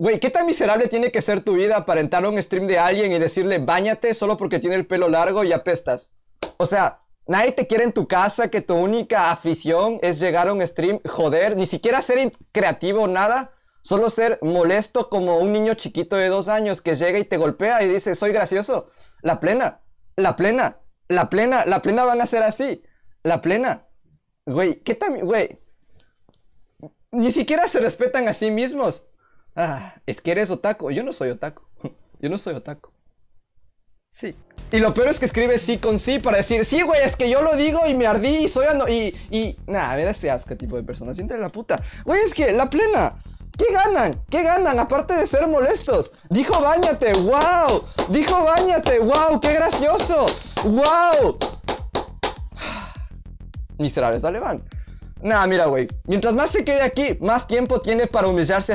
Güey, ¿qué tan miserable tiene que ser tu vida para entrar a un stream de alguien y decirle bañate solo porque tiene el pelo largo y apestas? O sea, nadie te quiere en tu casa, que tu única afición es llegar a un stream, joder, ni siquiera ser creativo, nada. Solo ser molesto como un niño chiquito de dos años que llega y te golpea y dice, soy gracioso. La plena, la plena, la plena, la plena van a ser así. La plena. Güey, ¿qué tan, güey? Ni siquiera se respetan a sí mismos. Ah, es que eres otaku. Yo no soy otaku. Yo no soy otaku. Sí. Y lo peor es que escribe sí con sí para decir, sí, güey, es que yo lo digo y me ardí y soy ano y, y... Nah, me da este asco este tipo de persona. Siente la puta. Güey, es que la plena. ¿Qué ganan? ¿Qué ganan? Aparte de ser molestos. Dijo bañate, wow. Dijo bañate, wow, qué gracioso. Wow. Miserables, dale van. Nah, mira, güey. Mientras más se quede aquí, más tiempo tiene para humillarse